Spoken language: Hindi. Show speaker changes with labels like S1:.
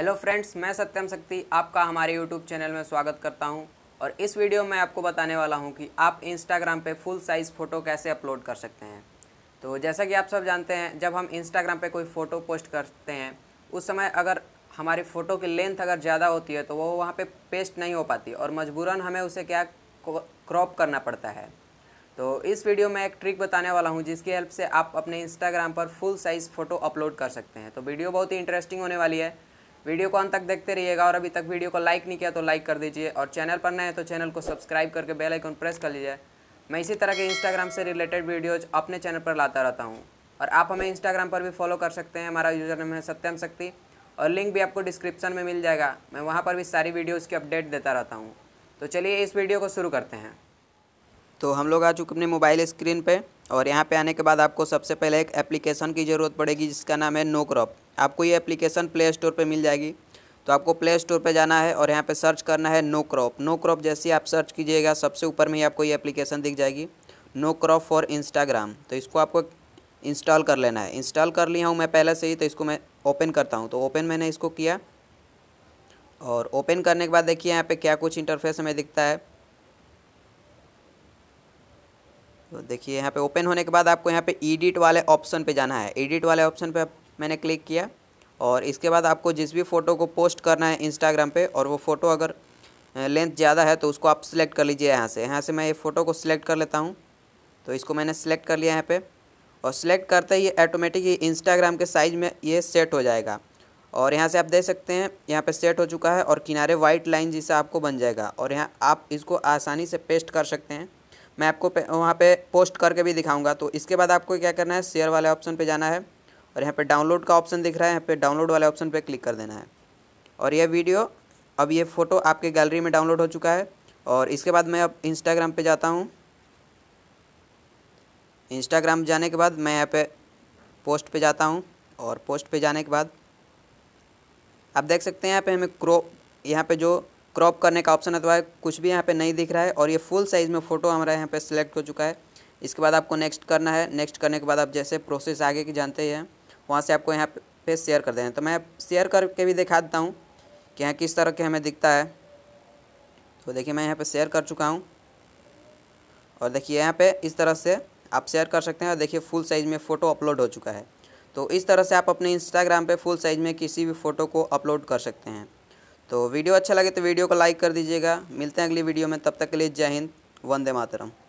S1: हेलो फ्रेंड्स मैं सत्यम शक्ति आपका हमारे यूट्यूब चैनल में स्वागत करता हूं और इस वीडियो में आपको बताने वाला हूं कि आप इंस्टाग्राम पे फुल साइज़ फ़ोटो कैसे अपलोड कर सकते हैं तो जैसा कि आप सब जानते हैं जब हम इंस्टाग्राम पे कोई फ़ोटो पोस्ट करते हैं उस समय अगर हमारी फ़ोटो की लेंथ अगर ज़्यादा होती है तो वो वहाँ पर पे पेस्ट नहीं हो पाती और मजबूरन हमें उसे क्या क्रॉप करना पड़ता है तो इस वीडियो में एक ट्रिक बताने वाला हूँ जिसकी हेल्प से आप अपने इंस्टाग्राम पर फुल साइज़ फ़ोटो अपलोड कर सकते हैं तो वीडियो बहुत ही इंटरेस्टिंग होने वाली है वीडियो को अंत तक देखते रहिएगा और अभी तक वीडियो को लाइक नहीं किया तो लाइक कर दीजिए और चैनल पर नए हैं तो चैनल को सब्सक्राइब करके बेल आइकन प्रेस कर लीजिए मैं इसी तरह के इंस्टाग्राम से रिलेटेड वीडियोज अपने चैनल पर लाता रहता हूँ और आप हमें इंस्टाग्राम पर भी फॉलो कर सकते हैं हमारा यूज़र नेम है सत्यम शक्ति और लिंक भी आपको डिस्क्रिप्शन में मिल जाएगा मैं वहाँ पर भी सारी वीडियोज़ की अपडेट देता रहता हूँ तो चलिए इस वीडियो को शुरू करते हैं तो हम लोग आ चुके अपने मोबाइल स्क्रीन पे और यहाँ पे आने के बाद आपको सबसे पहले एक एप्लीकेशन की ज़रूरत पड़ेगी जिसका नाम है नो क्रॉप आपको ये एप्लीकेशन प्ले स्टोर पर मिल जाएगी तो आपको प्ले स्टोर पर जाना है और यहाँ पर सर्च करना है नो क्रॉप नो क्रॉप जैसे आप सर्च कीजिएगा सबसे ऊपर में ही आपको ये एप्लीकेशन दिख जाएगी नो क्रॉप फॉर इंस्टाग्राम तो इसको आपको इंस्टॉल कर लेना है इंस्टॉल कर लिया हूँ मैं पहले से ही तो इसको मैं ओपन करता हूँ तो ओपन मैंने इसको किया और ओपन करने के बाद देखिए यहाँ पे क्या कुछ इंटरफेस हमें दिखता है तो देखिए यहाँ पे ओपन होने के बाद आपको यहाँ पे एडिट वाले ऑप्शन पे जाना है एडिट वाले ऑप्शन पे मैंने क्लिक किया और इसके बाद आपको जिस भी फ़ोटो को पोस्ट करना है इंस्टाग्राम पे और वो फ़ोटो अगर लेंथ ज़्यादा है तो उसको आप सिलेक्ट कर लीजिए यहाँ से यहाँ से मैं ये फ़ोटो को सिलेक्ट कर लेता हूँ तो इसको मैंने सेलेक्ट कर लिया यहाँ पर और सिलेक्ट करते ही ऑटोमेटिक ये इंस्टाग्राम के साइज़ में ये सेट हो जाएगा और यहाँ से आप देख सकते हैं यहाँ पे सेट हो चुका है और किनारे वाइट लाइन जिसे आपको बन जाएगा और यहाँ आप इसको आसानी से पेस्ट कर सकते हैं मैं आपको वहाँ पर पोस्ट करके भी दिखाऊंगा तो इसके बाद आपको क्या करना है शेयर वाले ऑप्शन पर जाना है और यहाँ पर डाउनलोड का ऑप्शन दिख रहा है यहाँ पर डाउनलोड वाले ऑप्शन पर क्लिक कर देना है और यह वीडियो अब ये फ़ोटो आपके गैलरी में डाउनलोड हो चुका है और इसके बाद मैं अब इंस्टाग्राम पर जाता हूँ इंस्टाग्राम जाने के बाद मैं यहाँ पर पोस्ट पर जाता हूँ और पोस्ट पर जाने के बाद आप देख सकते हैं यहाँ पर हमें क्रो यहाँ पर जो क्रॉप करने का ऑप्शन अथवा कुछ भी यहाँ पे नहीं दिख रहा है और ये फुल साइज़ में फ़ोटो हमारा यहाँ पे सिलेक्ट हो चुका है इसके बाद आपको नेक्स्ट करना है नेक्स्ट करने के बाद आप जैसे प्रोसेस आगे की जानते हैं वहाँ से आपको यहाँ पे शेयर कर देना तो मैं शेयर करके भी दिखा देता हूँ कि यहाँ किस तरह के हमें दिखता है तो देखिए मैं यहाँ पर शेयर कर चुका हूँ और देखिए यहाँ पर इस तरह से आप शेयर कर सकते हैं और देखिए फुल साइज़ में फ़ोटो अपलोड हो चुका है तो इस तरह से आप अपने इंस्टाग्राम पर फुल साइज़ में किसी भी फ़ोटो को अपलोड कर सकते हैं तो वीडियो अच्छा लगे तो वीडियो को लाइक कर दीजिएगा मिलते हैं अगली वीडियो में तब तक के लिए जय हिंद वंदे मातरम